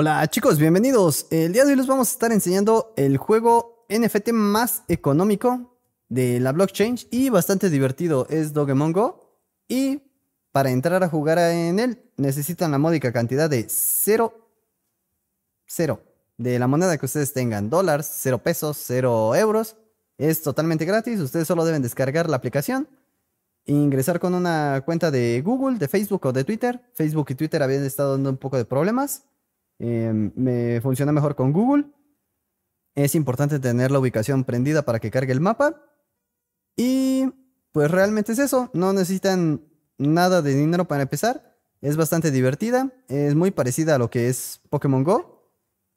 Hola chicos, bienvenidos. El día de hoy les vamos a estar enseñando el juego NFT más económico de la blockchain y bastante divertido es Go Y para entrar a jugar en él necesitan la módica cantidad de 0, 0 de la moneda que ustedes tengan, dólares, 0 pesos, 0 euros. Es totalmente gratis, ustedes solo deben descargar la aplicación ingresar con una cuenta de Google, de Facebook o de Twitter. Facebook y Twitter habían estado dando un poco de problemas. Em, me funciona mejor con Google. Es importante tener la ubicación prendida para que cargue el mapa. Y pues realmente es eso. No necesitan nada de dinero para empezar. Es bastante divertida. Es muy parecida a lo que es Pokémon Go.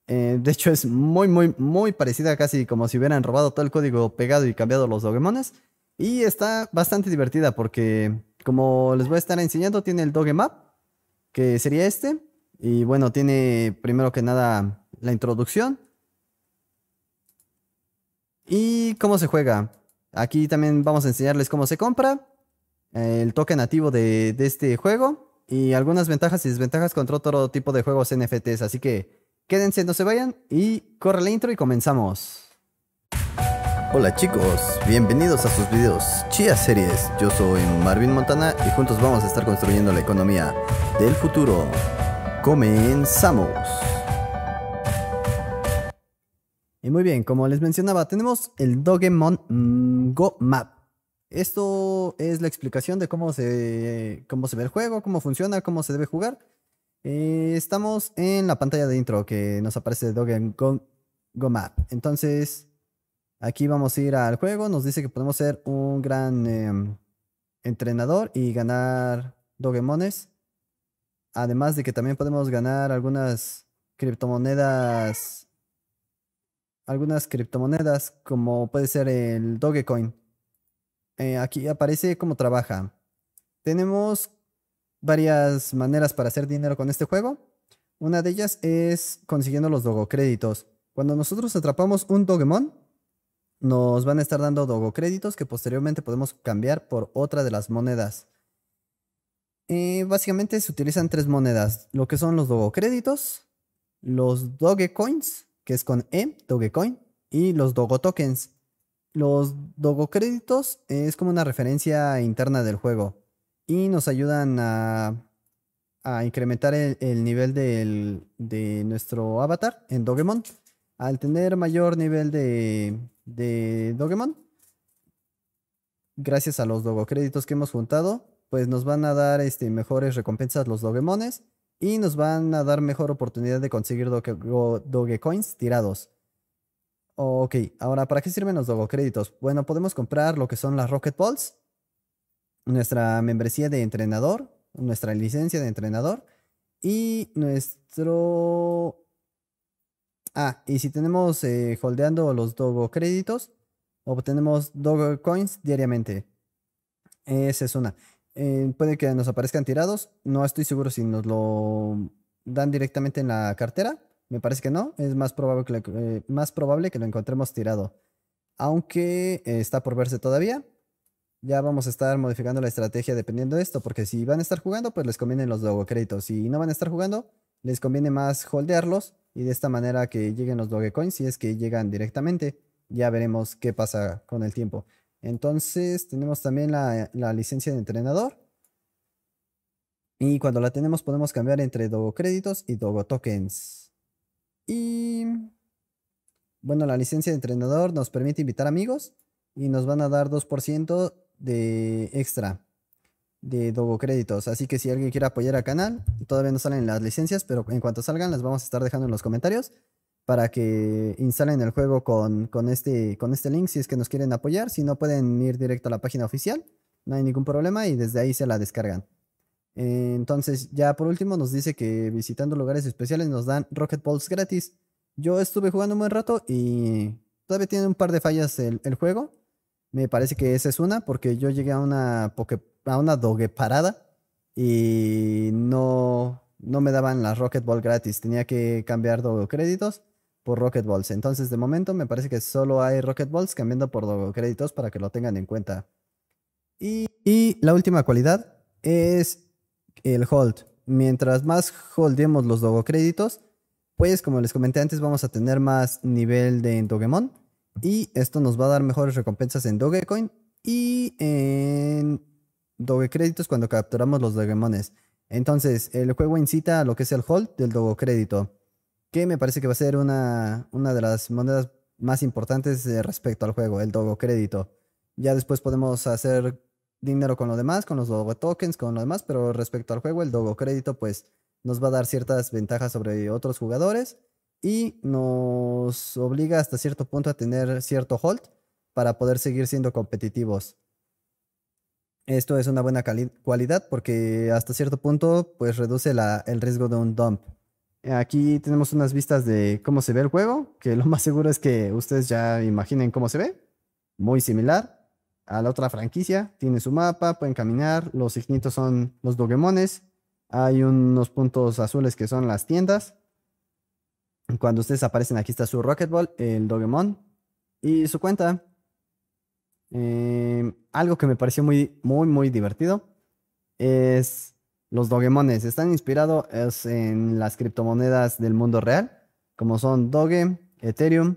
Eh, de hecho, es muy, muy, muy parecida, casi como si hubieran robado todo el código pegado y cambiado los Dogemones. Y está bastante divertida porque, como les voy a estar enseñando, tiene el Map que sería este. Y bueno, tiene primero que nada la introducción. Y cómo se juega. Aquí también vamos a enseñarles cómo se compra. Eh, el toque nativo de, este juego. Y algunas ventajas y desventajas contra otro tipo de juegos NFTs. Así que quédense, no se vayan. Y corre la intro y comenzamos. Hola chicos, bienvenidos a sus videos Chia Series. Yo soy Marvin Montana y juntos vamos a estar construyendo la economía del futuro. Comenzamos. Y muy bien, como les mencionaba, tenemos el Dogemon mm, Go Map. Esto es la explicación de cómo se, cómo se ve el juego, cómo funciona, cómo se debe jugar. Eh, estamos en la pantalla de intro que nos aparece Dogemon Go, Map. Entonces, aquí vamos a ir al juego. Nos dice que podemos ser un gran em, entrenador y ganar Dogemones. Además de que también podemos ganar algunas criptomonedas. Algunas criptomonedas, como puede ser el Dogecoin. Eh, aquí aparece cómo trabaja. Tenemos varias maneras para hacer dinero con este juego. Una de ellas es consiguiendo los dogocréditos. Cuando nosotros atrapamos un Dogemon, nos van a estar dando créditos que posteriormente podemos cambiar por otra de las monedas. Eh, básicamente se utilizan tres monedas, lo que son los créditos, los dogecoins, que es con E, dogecoin, y los dogotokens. Los dogocréditos es como una referencia interna del juego y nos ayudan a, incrementar el, nivel de nuestro avatar en Dogemon. Al tener mayor nivel de, de Dogemon, gracias a los dogocréditos que hemos juntado, pues nos van a dar este, mejores recompensas los Dogemones y nos van a dar mejor oportunidad de conseguir doge, coins tirados. Ok, ahora, ¿para qué sirven los Dogocréditos? Bueno, podemos comprar lo que son las Rocket Balls, nuestra membresía de entrenador, nuestra licencia de entrenador y nuestro... Ah, y si tenemos eh, holdeando los Dogo créditos, obtenemos doge coins diariamente. Esa es una. Eh, puede que nos aparezcan tirados. No estoy seguro si nos lo dan directamente en la cartera. Me parece que no. Es más probable que lo, eh, más probable que lo encontremos tirado. Aunque eh, está por verse todavía. Ya vamos a estar modificando la estrategia dependiendo de esto. Porque si van a estar jugando, pues les convienen los créditos. Si no van a estar jugando, les conviene más holdearlos. Y de esta manera que lleguen los coins. si es que llegan directamente. Ya veremos qué pasa con el tiempo. Entonces tenemos también la, licencia de entrenador. Y cuando la tenemos podemos cambiar entre Dogo Créditos y Dogo Tokens. Y bueno, la licencia de entrenador nos permite invitar amigos y nos van a dar 2% de extra de Dogo Créditos. Así que si alguien quiere apoyar al canal, todavía no salen las licencias, pero en cuanto salgan las vamos a estar dejando en los comentarios para que instalen el juego con, con, este, con este link si es que nos quieren apoyar. Si no, pueden ir directo a la página oficial, no hay ningún problema y desde ahí se la descargan. Eh, entonces, ya por último, nos dice que visitando lugares especiales nos dan Rocket Balls gratis. Yo estuve jugando un buen rato y todavía tiene un par de fallas el, juego. Me parece que esa es una, porque yo llegué a una, a una dogue parada y no, no me daban las Rocket Ball gratis, tenía que cambiar Dogo Créditos por Rocket Balls. Entonces, de momento me parece que solo hay Rocket Balls cambiando por Dogo Créditos para que lo tengan en cuenta. Y, la última cualidad es el hold. Mientras más holdemos los Dogo Créditos, pues como les comenté antes, vamos a tener más nivel de Dogemon. Y esto nos va a dar mejores recompensas en Dogecoin y en Doge Créditos cuando capturamos los Dogemones. Entonces, el juego incita a lo que es el hold del dogo crédito, que me parece que va a ser una, de las monedas más importantes eh, respecto al juego, el dogo crédito. Ya después podemos hacer dinero con lo demás, con los dogo tokens, con lo demás, pero respecto al juego, el dogo crédito, pues nos va a dar ciertas ventajas sobre otros jugadores y nos obliga hasta cierto punto a tener cierto hold para poder seguir siendo competitivos. Esto es una buena cualidad porque hasta cierto punto pues reduce el riesgo de un dump. Aquí tenemos unas vistas de cómo se ve el juego, que lo más seguro es que ustedes ya imaginen cómo se ve. Muy similar a la otra franquicia. Tiene su mapa, pueden caminar, los signitos son los dogemones. Hay unos puntos azules que son las tiendas. Cuando ustedes aparecen aquí está su Rocket el Dogemon y su cuenta. Eh, algo que me pareció muy, muy, muy divertido es los dogemones. Están inspirados en las criptomonedas del mundo real, como son Doge, Ethereum,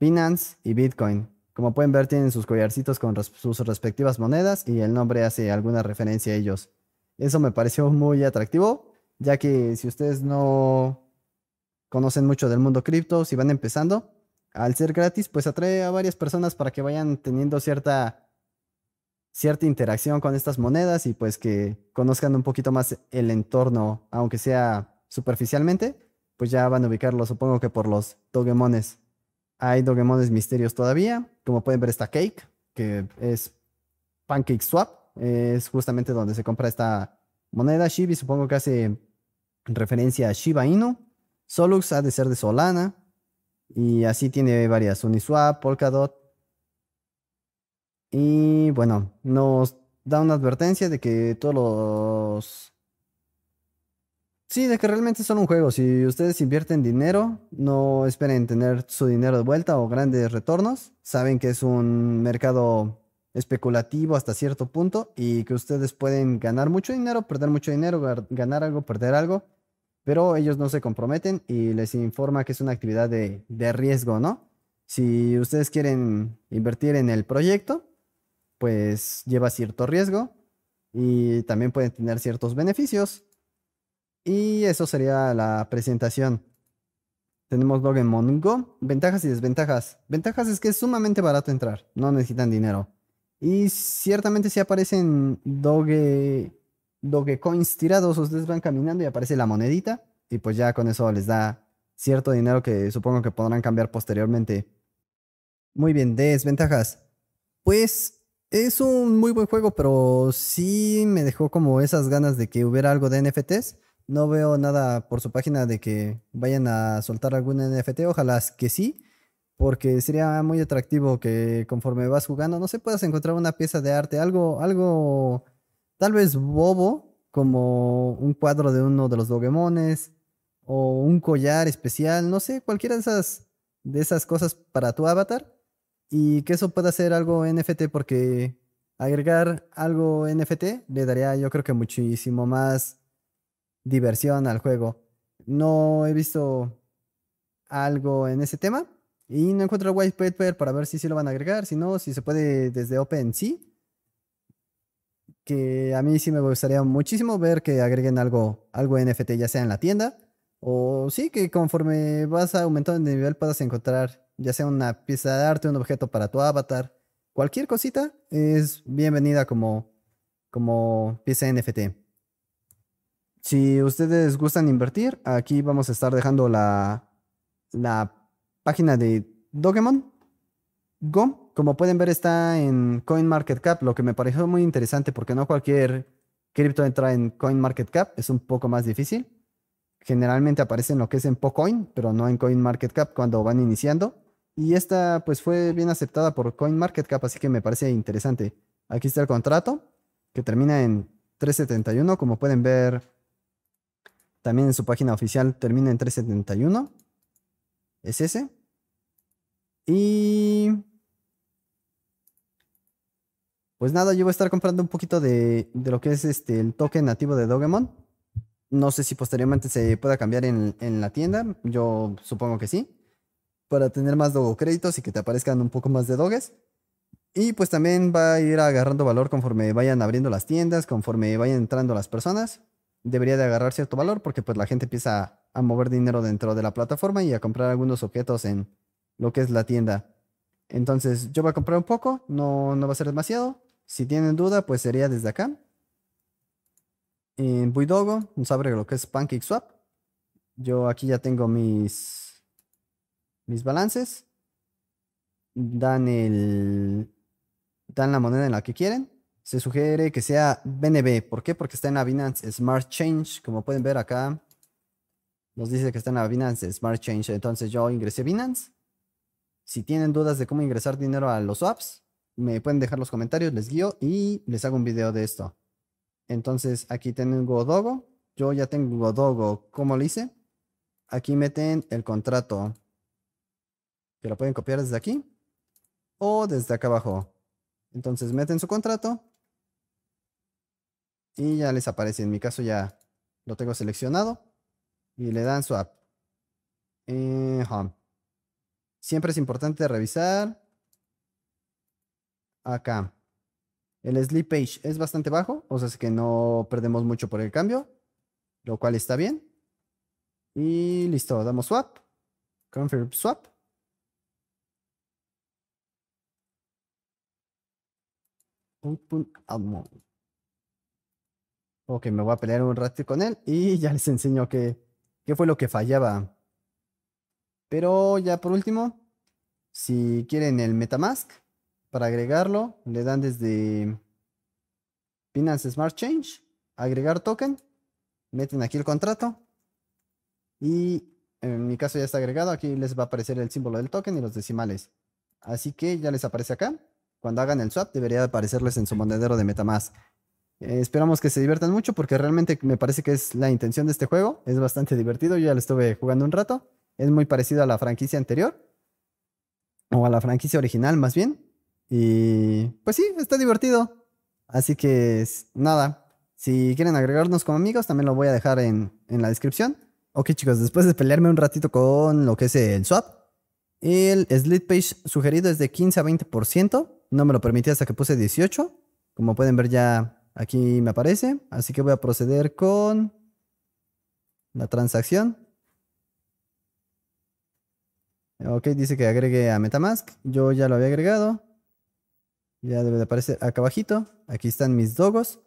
Binance y Bitcoin. Como pueden ver, tienen sus collarcitos con sus respectivas monedas y el nombre hace alguna referencia a ellos. Eso me pareció muy atractivo, ya que si ustedes no conocen mucho del mundo cripto, si van empezando, al ser gratis, pues atrae a varias personas para que vayan teniendo cierta cierta interacción con estas monedas y pues que conozcan un poquito más el entorno, aunque sea superficialmente, pues ya van a ubicarlo supongo que por los Dogemones. Hay Dogemones misterios todavía, como pueden ver esta cake, que es Pancake Swap, es justamente donde se compra esta moneda. y supongo que hace referencia a Shiba Inu. Solux ha de ser de Solana y así tiene varias, Uniswap, Polkadot, y bueno, nos da una advertencia de que todos los... Sí, de que realmente son un juego. Si ustedes invierten dinero, no esperen tener su dinero de vuelta o grandes retornos. Saben que es un mercado especulativo hasta cierto punto y que ustedes pueden ganar mucho dinero, perder mucho dinero, ganar algo, perder algo, pero ellos no se comprometen y les informa que es una actividad de, de riesgo, ¿no? Si ustedes quieren invertir en el proyecto, pues lleva cierto riesgo y también pueden tener ciertos beneficios. Y eso sería la presentación. Tenemos blog en Mongo. Ventajas y desventajas. Ventajas es que es sumamente barato entrar. No necesitan dinero. Y ciertamente si aparecen Doge, coins tirados, ustedes van caminando y aparece la monedita. Y pues ya con eso les da cierto dinero que supongo que podrán cambiar posteriormente. Muy bien, desventajas. Pues es un muy buen juego, pero sí me dejó como esas ganas de que hubiera algo de NFTs. No veo nada por su página de que vayan a soltar algún NFT, ojalá que sí, porque sería muy atractivo que conforme vas jugando, no sé, puedas encontrar una pieza de arte, algo, algo tal vez bobo, como un cuadro de uno de los dogemones o un collar especial, no sé, cualquiera de esas, de esas cosas para tu avatar y que eso pueda ser algo NFT porque agregar algo NFT le daría yo creo que muchísimo más diversión al juego. No he visto algo en ese tema y no encuentro white paper para ver si sí lo van a agregar, si no, si se puede desde OpenSea. Que a mí sí me gustaría muchísimo ver que agreguen algo, algo NFT, ya sea en la tienda o sí, que conforme vas aumentando de nivel puedas encontrar ya sea una pieza de arte, un objeto para tu avatar, cualquier cosita es bienvenida como, como pieza NFT. Si ustedes gustan invertir, aquí vamos a estar dejando la, página de Dogemon Go. Como pueden ver, está en CoinMarketCap, lo que me pareció muy interesante porque no cualquier cripto entra en CoinMarketCap, es un poco más difícil. Generalmente aparece en lo que es en Pocoin, pero no en CoinMarketCap cuando van iniciando. Y esta pues fue bien aceptada por CoinMarketCap, así que me parece interesante. Aquí está el contrato, que termina en 371, como pueden ver también en su página oficial termina en 371. Es ese. Y... Pues nada, yo voy a estar comprando un poquito de, lo que es este, el token nativo de Dogemon. No sé si posteriormente se pueda cambiar en la tienda. Yo supongo que sí para tener más dogo créditos y que te aparezcan un poco más de dogues. Y pues también va a ir agarrando valor conforme vayan abriendo las tiendas, conforme vayan entrando las personas. Debería de agarrar cierto valor porque pues la gente empieza a mover dinero dentro de la plataforma y a comprar algunos objetos en lo que es la tienda. Entonces yo voy a comprar un poco, no, no va a ser demasiado. Si tienen duda, pues sería desde acá. En Buidogo nos abre lo que es PancakeSwap Yo aquí ya tengo mis mis balances, dan el dan la moneda en la que quieren. Se sugiere que sea BNB. ¿Por qué? Porque está en la Binance Smart Change. Como pueden ver acá, nos dice que está en la Binance Smart Change. Entonces yo ingresé Binance. Si tienen dudas de cómo ingresar dinero a los swaps, me pueden dejar los comentarios, les guío y les hago un video de esto. Entonces aquí tengo GoDogo Yo ya tengo GoDogo ¿Cómo lo hice? Aquí meten el contrato que lo pueden copiar desde aquí o desde acá abajo. Entonces meten su contrato y ya les aparece. En mi caso ya lo tengo seleccionado y le dan swap. Eh, Siempre es importante revisar acá. El sleep page es bastante bajo, o sea, es que no perdemos mucho por el cambio, lo cual está bien. Y listo, damos swap, confirm swap. Ok, me voy a pelear un rato con él y ya les enseño qué, qué fue lo que fallaba. Pero ya por último, si quieren el Metamask, para agregarlo, le dan desde Finance Smart Change, agregar token, meten aquí el contrato y en mi caso ya está agregado, aquí les va a aparecer el símbolo del token y los decimales. Así que ya les aparece acá. Cuando hagan el swap debería aparecerles en su monedero de Metamask. Eh, esperamos que se diviertan mucho porque realmente me parece que es la intención de este juego. Es bastante divertido, yo ya lo estuve jugando un rato. Es muy parecido a la franquicia anterior, o a la franquicia original más bien. Y pues sí, está divertido. Así que nada, si quieren agregarnos como amigos, también lo voy a dejar en, en la descripción. Ok chicos, después de pelearme un ratito con lo que es el swap, el slit page sugerido es de 15 a 20% no me lo permití hasta que puse 18. Como pueden ver ya aquí me aparece. Así que voy a proceder con la transacción. Ok, dice que agregue a Metamask. Yo ya lo había agregado. Ya debe de aparecer acá abajito. Aquí están mis dogos.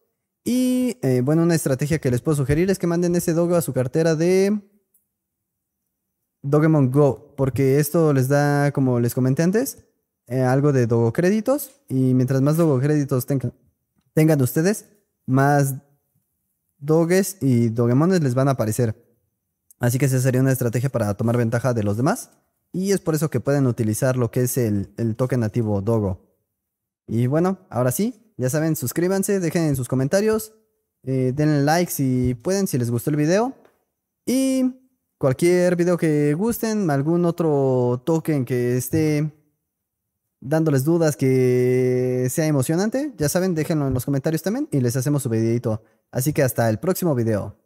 Y eh, bueno, una estrategia que les puedo sugerir es que manden ese dogo a su cartera de Dogemon Go. Porque esto les da, como les comenté antes, eh, algo de Dogo Créditos. y mientras más Dogo tengan, tengan ustedes, más doges y dogemones les van a aparecer. Así que esa sería una estrategia para tomar ventaja de los demás y es por eso que pueden utilizar lo que es el, token nativo dogo. Y bueno, ahora sí, ya saben, suscríbanse, dejen sus comentarios, eh, denle like si pueden, si les gustó el video. Y cualquier video que gusten, algún otro token que esté dándoles dudas que sea emocionante, ya saben, déjenlo en los comentarios también y les hacemos su videito. Así que hasta el próximo video.